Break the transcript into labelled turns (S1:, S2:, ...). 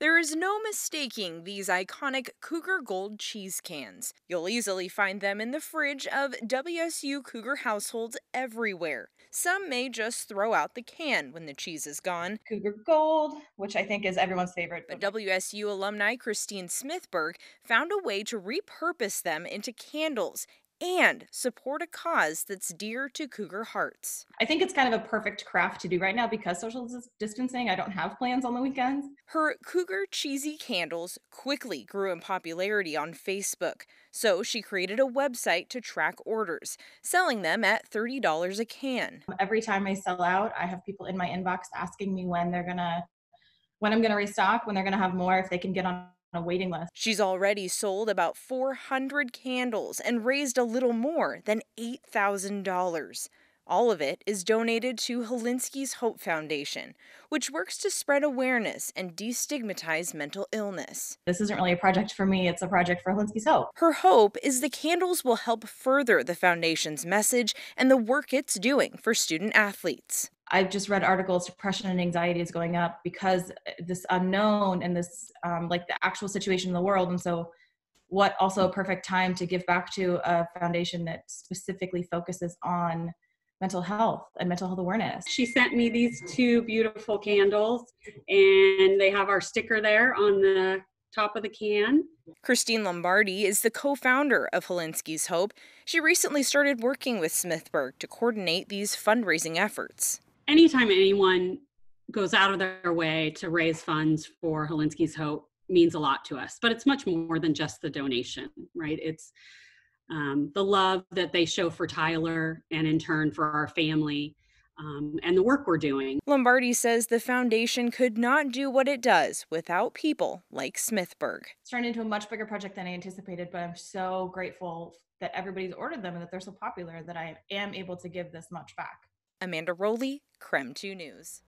S1: There is no mistaking these iconic Cougar Gold cheese cans. You'll easily find them in the fridge of WSU Cougar households everywhere. Some may just throw out the can when the cheese is gone. Cougar Gold, which I think is everyone's favorite. But WSU alumni Christine Smithberg found a way to repurpose them
S2: into candles and support a cause that's dear to Cougar hearts. I think it's kind of a perfect craft to do right now because social distancing, I don't have plans on the weekends.
S1: Her Cougar Cheesy Candles quickly grew in popularity on Facebook, so
S2: she created a website to track orders, selling them at $30 a can. Um, every time I sell out, I have people in my inbox asking me when they're going to when I'm going to restock, when they're going to have more, if they can get on a waiting list. She's already sold about 400
S1: candles and raised a little more than $8,000. All of it is donated to Holinsky's Hope Foundation, which works to spread awareness and destigmatize mental illness.
S2: This isn't really a project for me, it's a project for Holinsky's Hope. Her hope
S1: is the candles will help further the foundation's message and the work it's doing for student
S2: athletes. I've just read articles, depression and anxiety is going up because uh, this unknown and this um, like the actual situation in the world. And so, what also a perfect time to give back to a foundation that specifically focuses on mental health and mental health awareness. She sent
S3: me these two beautiful candles, and they have our sticker there on the top of the can. Christine Lombardi is the co founder
S1: of Holinsky's Hope. She recently started working with Smithberg to coordinate these fundraising
S3: efforts anytime anyone goes out of their way to raise funds for Holinsky's Hope means a lot to us, but it's much more than just the donation, right? It's um, the love that they show for Tyler and in turn for our family. Um, and the work we're doing.
S1: Lombardi says the foundation could not do what it does without people like Smithberg.
S2: It's turned into a much bigger project than I anticipated, but I'm so grateful that everybody's ordered them and that they're so popular that I am able to give this much back.
S1: Amanda Rowley, Creme 2 News.